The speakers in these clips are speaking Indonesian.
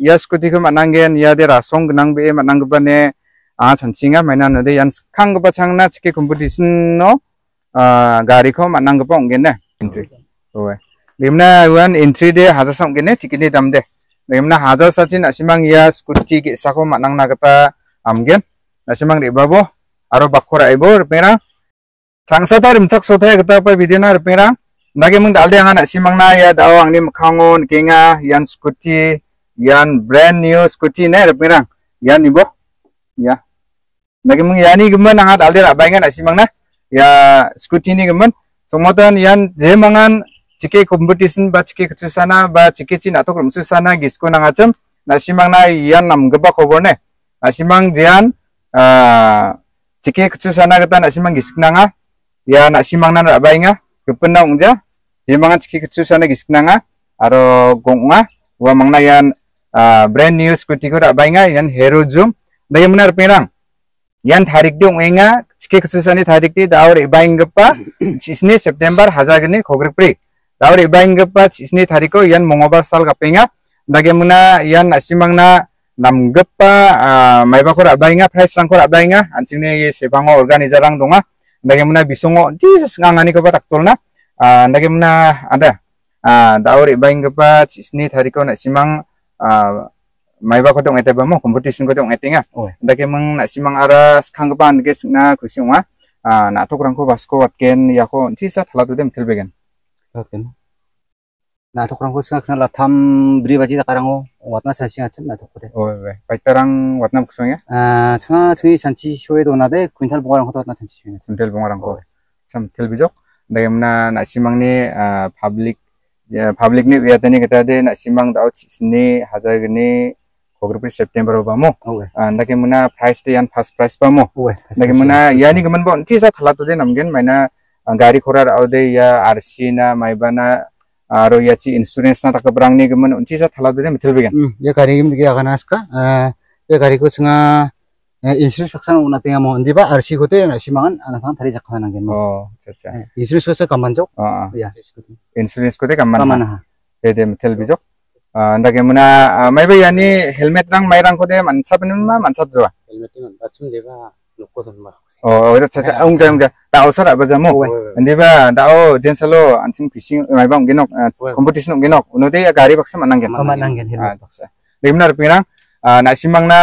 ya scooty ko manangen ya de rasong gnang be ma nang bane a singa ma no nade yan khang ba changna chike competition no a gari ko manang ba gen ne entry owe limna wan entry de gen sam gene tikini dam de lemna haja sachin asimang ya scooty ge sa manang na gata amgen asimang de babo aro repera sang sa tarim ta so tae gata pa bidina repera Nagi mung dalde hana simang na ya dawang ni mkhangon kenga yan skuti Yan brand new scooty rep mirang Yan ibu. Ya. Nagi mung yani gemen angat aldir abaingan asimang na. Ya scooty ni gemen. Somotan yan jemangan cike competition ba cike kusana ba cike cin rum susana gisko nangacem. Nasimang na simang na yan nam geba khobor ne. simang jian uh, cike simang gisk nasimang a Ya na nasimang na abainga. Kepenang ungja. Jemangan cike kesusana a Aro gonga. Nah. Wa mangna yan Ah, brand new scooty ko rak bainga yan hero zoom dai munar pirang yan tarik di wenga chike kususani tarik di daur ibaing gappa isni september hazar gni khogrik pri daur ibaing gappa isni tariko yan mongobar sal gapenga dage muna yan na asimangna namgappa ah, mai ko rak bainga price rang ko rak bainga ansingne ye organizer rang donga dage muna bisongo ngani ngangani ko batak tolna dage ah, muna anda daur ibaing gappa isni tariko na simang u mai ba k o t o n g ete ba mo competition kodong ete nga da ke mang na simang ara s k a n g ba an ke sna kusinga na to krang ko basko wat ken ya ko ti sa thala t u dem thil begen ken na to krang ko s a khna la tham bri ba ji da karang o wat na sa singa c h e m na to ko de o we pai tarang wat na kusong ya a chha chhi chan chi shoe do na de quintal bongarang ko wat na chan chi shoe quintal bongarang ko sam thil bijok da ke na na simang ne public Ya public ni uya tani kata de na simang dau sini hajar gini kogrupri September ba mo anda ah, ke muna price te yan first price ba mo anda ke muna ya ni gaman bon nti sa thala dia de namgen maina ah, gari khorar au de ya arsina, na maibana aro ah, ya chi insurance na takabrang ni gaman nti sa thala to de began ya kari gim akan aganaska eh, ya kari ko 인수는 박사는 오나 때가 뭐 언디바 아르시 고대 나시망은 아나상 다리 작가는 게뭐 자자 인수는 소서 감만족 아야 인수는 고대 감만 감만 대대 텔비죠 아 나게 문아 마이베 야니 헬멧 랑 마이 랑 고대 만차비는 마 만차도 좋아 헬멧은 아침 내가 놓고서 막어 어제 자자 응자 응자 나오서 나보자 뭐 언디바 나오 젠살로 안심 피싱 마이방 게녹 컴퓨티션 게녹 오늘 대야 가리 박사 만난 게 만난 게 헬멧 박사 레임나르 피랑 नासिमांग ना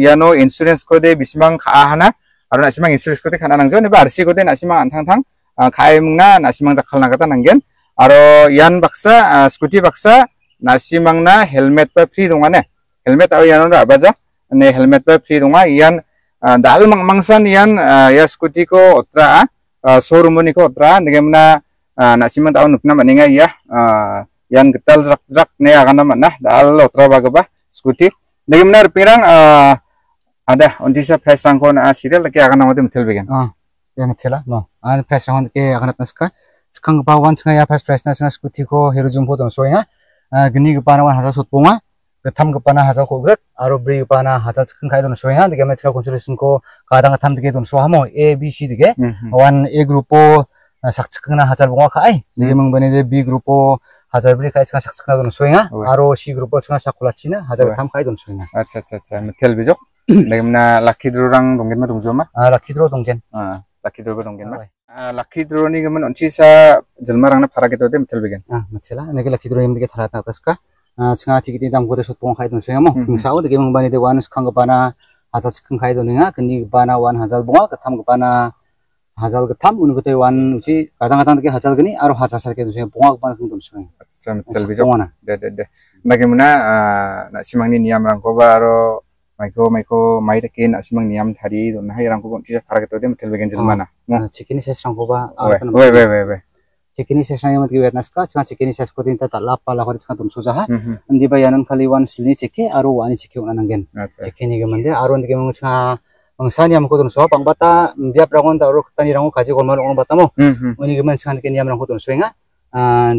यानो इन्सुरेन्स कोदे बिसिमांग खा हाना आरो नासिमांग इन्सुरेन्स कोदे खाना नांगजो नेबा आरसि कोदे नासिमांग आन्थां थां खाय मुंगना नासिमांग जाखालना गाता नांगेन आरो यान बक्सा स्कुटि बक्सा नासिमांग ना हेलमेट बा फ्री दङाने हेलमेट आ यानो राबाजा ने हेलमेट बा फ्री दङा यान दाल मंगमांगसान यान या स्कुटि को अत्रा शोरूम निको अत्रा नेगेमना नासिमांग दाव नुपना मानिङा या यान गतल जक जक ने आगाना मानना दाल अत्रा बागबा स्कुटि দেখি মানে পিৰাং দে উনত্ৰিছ ফ্ৰেছ ৰাংখ চিৰিয়েল কে আগান মতে মিঠেলবি অঁ দে মিঠেলা ন ফ্ৰেছ ৰাং কে আগান সুখান বাগান সঙ্গে ফ্ৰেছ ফ্ৰেছ না সঙ্গে স্কুটি হিৰো জুম ফটো সৈঙা গনি গপানা ওয়ান হাজার সুতপুমা গথাম গপানা হাজার কোগ্রক আর ব্রি গপানা হাজার সিং খাই দন সোয়া দিকে মেছ কা কনসুলেশন কো কাদা গথাম দিকে দন সোহামো এ বি সি দিকে ওয়ান এ গ্রুপ ও সাকচকনা হাজার বংখাই দিকে মং বনি দে বি গ্রুপ ও হাজার বিড়ি কাজ কাজ সাকসা জন সোয়েঙা আর সি গ্রুপ সঙ্গে সাকলা চিনা হাজার থাম কাজ জন সোয়েঙা আচ্ছা আচ্ছা আচ্ছা মেথেল বিজক দেখমনা লাকি দ্রো রং দংগেন মা দংজো মা লাকি দ্রো দংগেন লাকি দ্রো দংগেন মা লাকি দ্রো নি গমন অনচি সা জলমা রং না ফারাকে তো মেথেল বিগেন মেথেলা নেকি লাকি দ্রো এমদিকে থারাত না তাসকা ছিঙা চিকি দি দাম গোদে সুতপং খাই জন সোয়েমো সাও দেখে মং বানি দে ওয়ানস খাং বানা হাজার ছিং খাই দনিঙা কনি ব hasil ketam unik itu wan uci kadang-kadang kayak hasil gini aruh hasil hasil kayak tuh pungak panas pun tuh semuanya sembilan bisa mana deh deh deh bagaimana uh, nak simang ini niam rangkoba aro maiko maiko mai tekin nak simang niam tadi, itu nah yang rangkoba para hari itu dia metal bagian jalan mana mau ses cikini saya ah, weh weh weh weh. wae cikini saya sayang mati wet naskah cuma cikini saya sekutin tetap lapa lah kalau disekat tuh susah mm-hmm. nanti bayanan kali wan sini cikie aruh wana cikie unanangin cikini gimana dia aruh nanti gimana angsani amko tun soha pang bata mbiap rangon ta ruk tani rangon kaji kolmal ongon bata mo oni geman sikan ken yam rangon tun swenga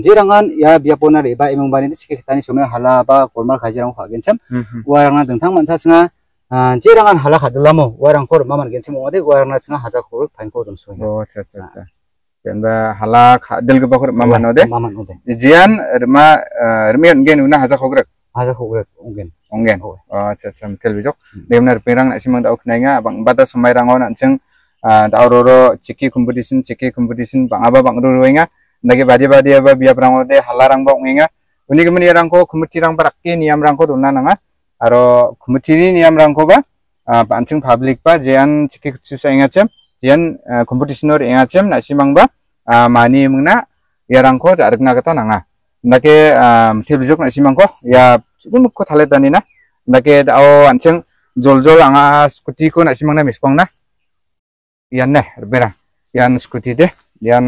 jirangan ya biapona reba emang bani di sike tani somen hala ba kolmal kaji rangon kagen sem warangan tung tang man sa singa jirangan hala kadulamo warang kor maman gen sem ode warangan singa haja kor pang ko tun swenga oh tsa tsa tsa Kenda halak dal gebakur maman ode maman ode jian rima rimian gen una haja kogrek Aja kok urat unggen. Unggen. Oh, ah, aja jam tel bijok. Demnar hmm. pirang nak simang tau kenainga bang batas sumai rangon nak jeng tau ah, roro ciki competition ciki competition bang apa bang roro inga. Nagi badi badi apa biar rangon deh halarang bang inga. Uni kemeni rangko kumeti rang niam rangko dona nanga. Aro kumeti ni niam rangko ba. Pancing ah, public ba jian ciki susah inga jam. Jian competitionor inga jam nak simang ba. Mani mengna. Ya rangko jarak naga tananga nake um, thebjok na simangko ko ya nuk ko thale tani na nake dao ancheng jol jol anga skuti ko na simang na mispong na yan ne bera yan skuti de yan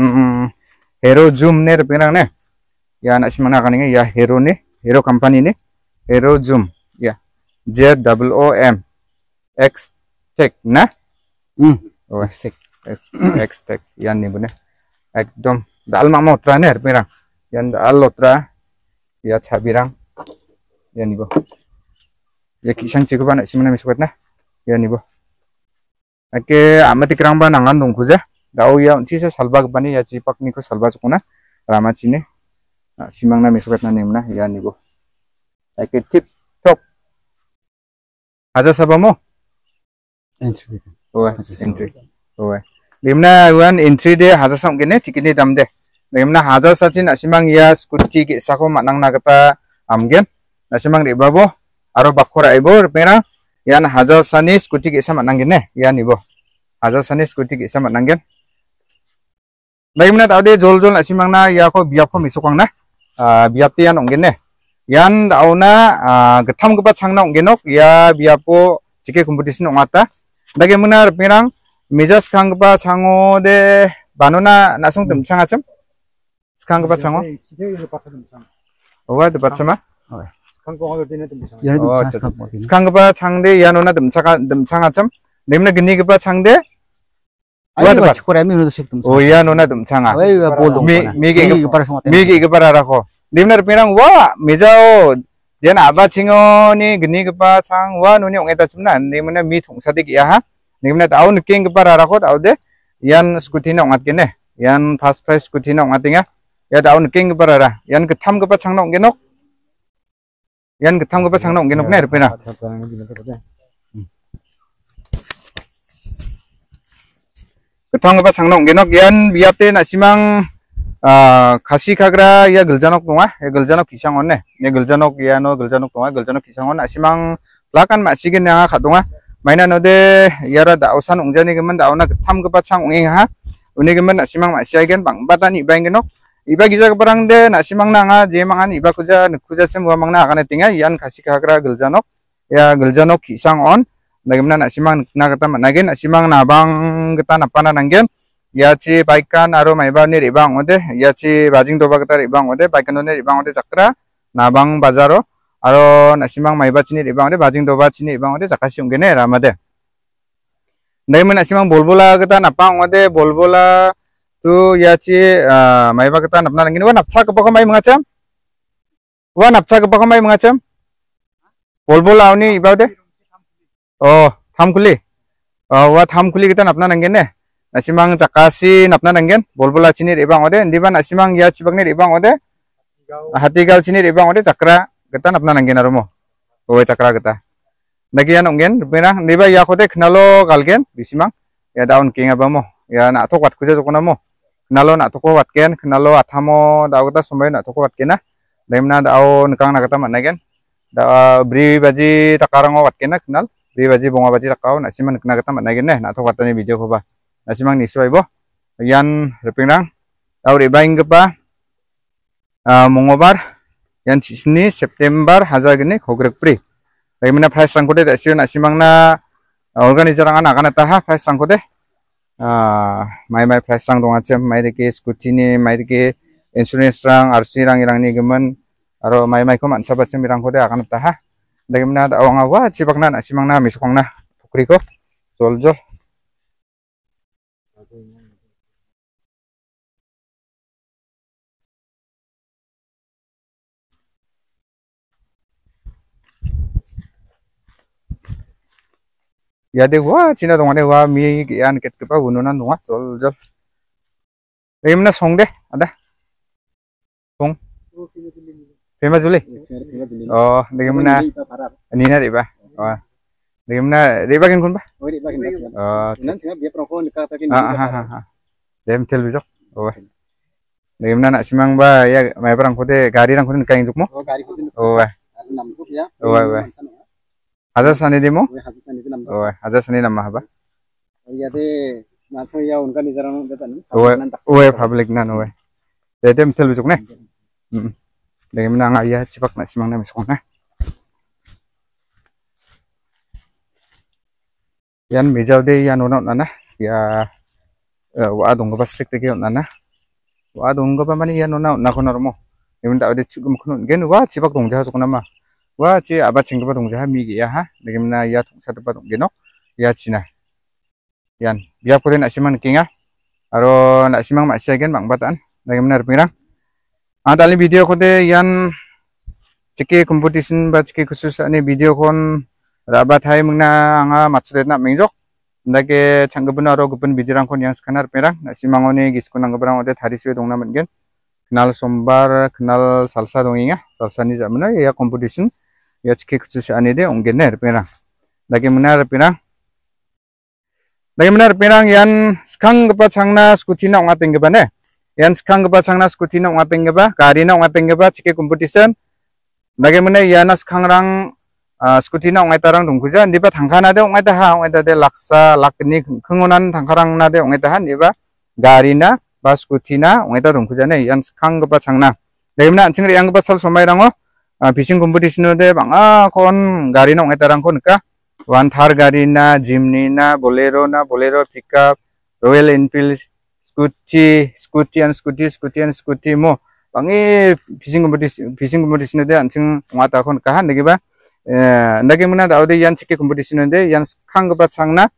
hero zoom ne bera ne yan asimang na kaninga ya hero ne hero company ne hero zoom ya j double o m x tech na hmm oh, x tech x tech yan ne bune ekdom dal mang motra ne bera yan alotra ya chabirang yan ibo ya kisang chiku bana simana misukat na yan ibo ake amati krang bana ngan dong kuja dau ya unchi sa salbag bani ya chi pakni ko salba chukuna rama chine simang na misukat na nemna yan ibo ake tip top aja sabamo entry ओए entry ओए लिमना one entry दे हजार सम के ने टिकट दे दम दे Bagaimana hajar saja nak simang ia skuti ke sako maknang na amgen. Nak simang di babo aro bakura ibo pera yan hajar sani skuti ke sama nanggen ne yan ibo. Hajar sani skuti ke sama nanggen. Bagaimana tadi jol jol nak simang na ia ko biap misukang na. Ah, biap tian onggen ne. Yan dauna ah, getam kepat sang na ya ia biapo cike kompetisi ngata. Bagaimana pirang mejas kang kepa sango de banona nasung tem acem. 스캉크 바창어? 오가 드 바창마? 스캉크 바창대 야노나 듬차가 듬창아 참 냄나 근니 그바 창대 Ayo ba chikura oh, iya, iya, mi nudo sik tumsa. Oya nona tumsa nga. Ayo ba bolo. Mi iya, mi ke ke para sumate. Mi ke ke para rakho. Dimna pirang wa o. Oh, jen aba cingo ni gni ke pa chang wa nuni ongeta chimna nimna mi thungsa dik ya ha. Nimna tau niking ke para rakho tau de yan skutina ongat kene. Yan fast price skutina ongat inga. ya da on king para ra yan ke tham ke pa chang nong ge nok yan ke tham ke pa chang nong ge nok ne er re pe na ke tham ke pa chang nong ge nok yan biate na simang खासी खाग्रा या गलजानक नङा या गलजानक किसां अन ने या गलजानक या न गलजानक नङा गलजानक किसां अन आसिमां लाकान मासिगे नाङा खादङा माइना नदे यारा दाउसान उंजानि गेमन दाउना थाम गपा छां उङे हा उनि गेमन आसिमां मासियागेन बांबादानि bang नक iba gija kaparang de mang nanga je mangan iba kuja semua cemua nanga akan tinga ian kasih kagra geljanok ya geljanok kisang on bagaimana nasimang na kata na nasimang nabang kita pana nanggen ya ci baikan aro maiba ni ribang ode ya ci bajing doba kata ribang ode baikan ode ribang ode cakra nabang bazaro aro nasimang maiba cini ribang ode bajing doba cini ribang ode yung unggene ramade Dari mana nasi mang bolbola kita napang ode bolbola tu yachi ah, maiba ketan apna ngini wan apcha kepoko mai mengacam wan apcha kepoko mai mengacam bol bol awni ibau de oh kuli oh wa thamkuli ketan apna ngene nasimang cakasi napna nanggen bol bola chini ribang ode ndiba nasimang ya chibang ni ribang ode hati gal chini ribang ode cakra ketan napna nanggen aromo oh cakra kita. nagian onggen rupena ndiba ya khode khnalo galgen bisimang ya daun king abamo, ya na to kwat kuje knalo nak toko watken knalo atamo da agata sombai na toko watkena ah. daimna da nekang nikang na kata managen da ah, bri baji takarango watkena ah, knal bri baji bonga baji takau na siman kna kata managen ne eh. na toko watani video ko ba na simang ni bo yan repingrang au re baing pa mongobar yan sini September hazar gini hogrek pri daimna price sangkote eh, da siu na simang na organizer angan akan taha price mai ah, mai price rang dong acem mai deke skuti ni mai deke insurance rang rc rang irang ni gemen aro mai mai koman sapa cem irang kode akan utaha dagemna ada awang awa cipak nana simang nami sukong nah pukriko jol yade wa china dongane wa mi yan ket kepa gununa nunga jol jol emna song de ada song pema jule oh, oh degemna nina riba oh degemna riba kin kunba oh riba kin oh nan singa bia prokon ka takin ha ha ha dem tel bijok oh degemna nak simang ba ya mai perang kote gari rang kote kain jukmo oh gari à. kote oh wa nam juk ya oh wa হাজাৰ চানি demo? হাজাৰ চানি নামা apa? ইয়াতে oh, মাছ iya, iya, ah, iya, ya উনকা নিজারা দাতানি ওয়ে পাবলিক না ওয়ে দেতে মিটেল বিসুক না দেগে মিনা আঙা ইয়া চিপাক না সিমাং না মিসুক না yan yang de yan unaw na na ya wah dong ba strict de na na wa dong ba mani yan unaw na kono mo imin ta de chugum gen wah chibak dong ja so kono wa chi aba chenggipa dongja ha migi ya ha nikimna ia tongsatiba dongge nok ia china yan biapkode simang nikenga aro nasimang masiagen bangbataan rupi rupingrang ah dali video kode yan ciki competition ba ciki khusus ane video kon rabat hai mengna anga matsudet na mengjok ndake changgeben aro gupen bidirang kon yang simang oni nasimang one giskon anggebrang ode thariswe dongna mengen kenal sombar kenal salsa donginga salsa ni zamana ya competition ya cikik cuci ane de onge ner pirang lagi menar pirang lagi menar pirang yan skang gepa changna skutina onga tengge bane yan skang gepa changna skutina onga tengge ba kari na onga tengge ba cikik competition lagi mena yana skang rang skutina onga tarang dong kuja ndi tangka na de onga ta ha onga ta de laksa lak ni kengonan tangka rang na de onga ta ha ndi ba kari na ba skutina onga ta dong kuja ne yan skang gepa changna lagi mena ancing ri yang gepa sal somai rang Ah, bising competition bang ah kon gari nong etarang kon ka wan thar gari na jimni na bolero na bolero pickup royal enfield skuti skuti an skuti skuti an skuti mo bangi bising kompetisi bising competition de ansing ngata kon ka han ba eh, ndagi muna da ode yan chiki kompetisi de yan khang ba sangna,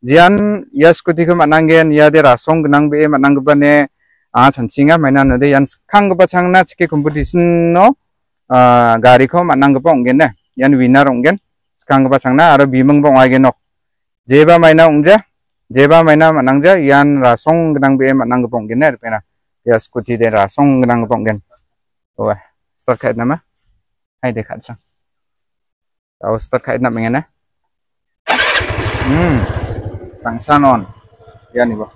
jian ya scooty ko manangen ya de rasong nang be manang ba ne a ah, chanchinga ah, mainan de yan khang ba na chiki kompetisi no Ah, gari ko matnang pa onggen ne yan winner onggen skang pasang na aro bimang pun ongai genok jeba maina ongja jeba maina matnangja yan rasong genang be matnang pa onggen ne pena ya skuti de rasong genang pa onggen oh, eh, owa start kait nama hai dekhat sang tau start kait nama ngena hmm sangsanon yan ibo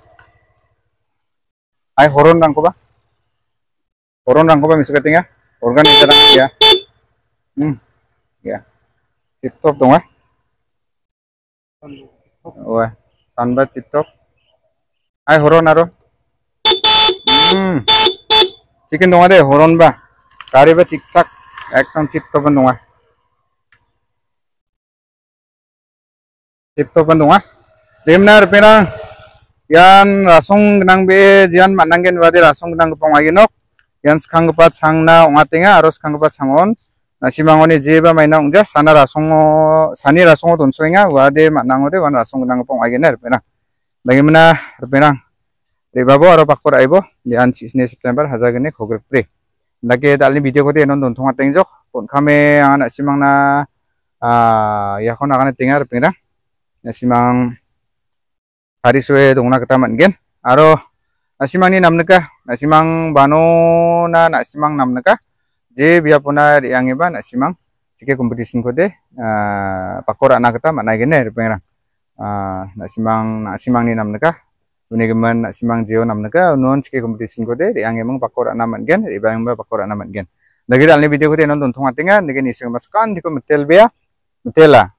ai horon rangko ba horon rangko ba ya? organik na lang ya. Hmm. ya, tiktok dong ah. Wah, sanbat tiktok ayo Ay horon aro. Hmm. Chicken dong ade horon ba. Kari ba tiktok tak tiktok ban dong ah. tiktok dong ah. Demnar pera yan rasong nang be jian mananggen wadi rasong nang pongagin nok yanskangpa changna ongatenga aro skangpa changon nasimangoni jeba maina ongja sana rasong sani rasong don soenga wade manangode wan rasong nang pong agener pena bagaimana pena de babo aro pakor aibo dian chisne september hazagene khogre pre nake dalni video kote enon don thonga tengjo pon khame ana simangna a yakhon agane tenga pena nasimang hari suwe dongna kata mangen aro namneka, nak nasimang bano na nasimang namneka, je biapona riangeba nasimang sike kompetisi kode uh, pakora anak kita mana gini pengerang uh, nasimang nasimang ni namneka, nak simang nasimang jeo namneka, non sike competition kode emang ah, pakora anak yang riangeba pakora anak gen, Lagi dalam video kode nonton dengan lagi nisang maskan, dikom metel bea, metela.